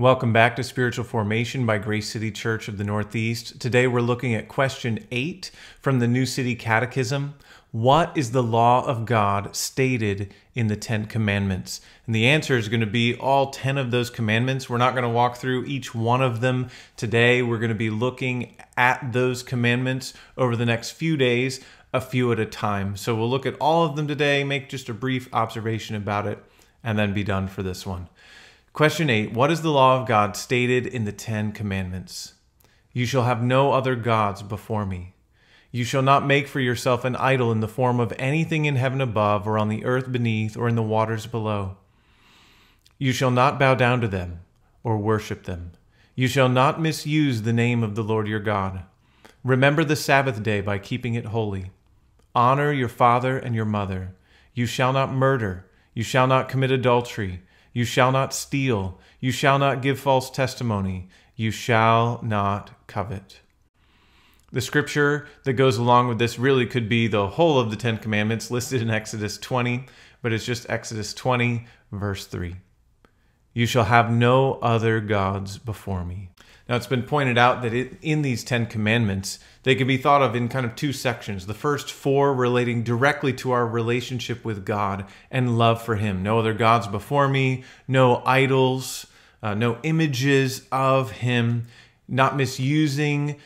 Welcome back to Spiritual Formation by Grace City Church of the Northeast. Today we're looking at question 8 from the New City Catechism. What is the law of God stated in the Ten Commandments? And the answer is going to be all 10 of those commandments. We're not going to walk through each one of them today. We're going to be looking at those commandments over the next few days, a few at a time. So we'll look at all of them today, make just a brief observation about it, and then be done for this one. Question 8 What is the law of God stated in the Ten Commandments? You shall have no other gods before me. You shall not make for yourself an idol in the form of anything in heaven above, or on the earth beneath, or in the waters below. You shall not bow down to them, or worship them. You shall not misuse the name of the Lord your God. Remember the Sabbath day by keeping it holy. Honor your father and your mother. You shall not murder. You shall not commit adultery. You shall not steal. You shall not give false testimony. You shall not covet. The scripture that goes along with this really could be the whole of the Ten Commandments listed in Exodus 20, but it's just Exodus 20, verse 3. You shall have no other gods before me. Now, it's been pointed out that it, in these Ten Commandments, they can be thought of in kind of two sections. The first four relating directly to our relationship with God and love for Him. No other gods before me, no idols, uh, no images of Him, not misusing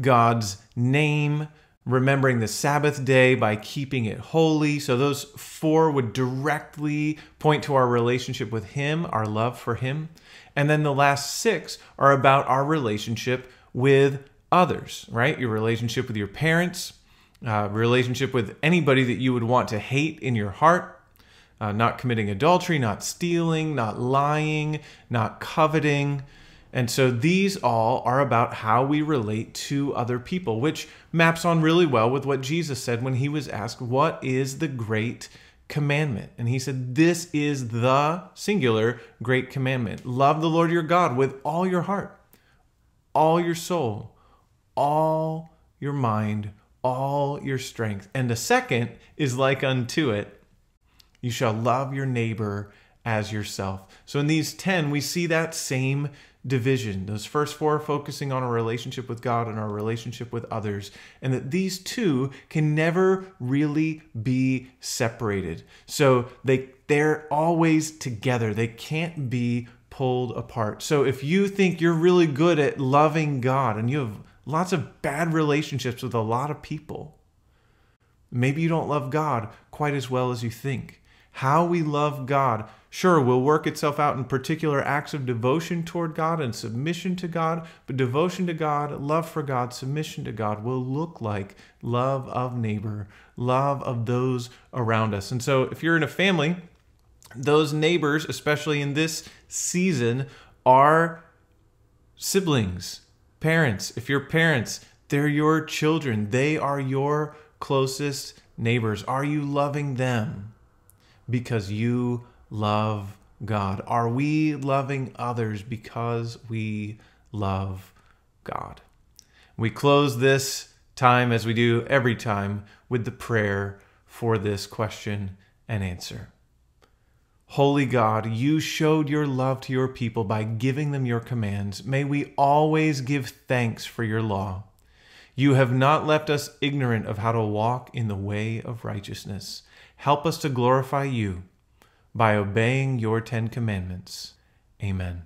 God's name, remembering the Sabbath day by keeping it holy. So those four would directly point to our relationship with Him, our love for Him. And then the last six are about our relationship with others, right? Your relationship with your parents, uh, relationship with anybody that you would want to hate in your heart. Uh, not committing adultery, not stealing, not lying, not coveting, and so these all are about how we relate to other people, which maps on really well with what Jesus said when he was asked, What is the great commandment? And he said, This is the singular great commandment. Love the Lord your God with all your heart, all your soul, all your mind, all your strength. And the second is like unto it you shall love your neighbor as yourself. So in these 10, we see that same division, those first four focusing on our relationship with God and our relationship with others, and that these two can never really be separated. So they they're always together. They can't be pulled apart. So if you think you're really good at loving God and you have lots of bad relationships with a lot of people, maybe you don't love God quite as well as you think how we love God, sure, will work itself out in particular acts of devotion toward God and submission to God, but devotion to God, love for God, submission to God will look like love of neighbor, love of those around us. And so if you're in a family, those neighbors, especially in this season, are siblings, parents. If you're parents, they're your children. They are your closest neighbors. Are you loving them? because you love God? Are we loving others because we love God? We close this time, as we do every time, with the prayer for this question and answer. Holy God, you showed your love to your people by giving them your commands. May we always give thanks for your law. You have not left us ignorant of how to walk in the way of righteousness. Help us to glorify you by obeying your Ten Commandments. Amen.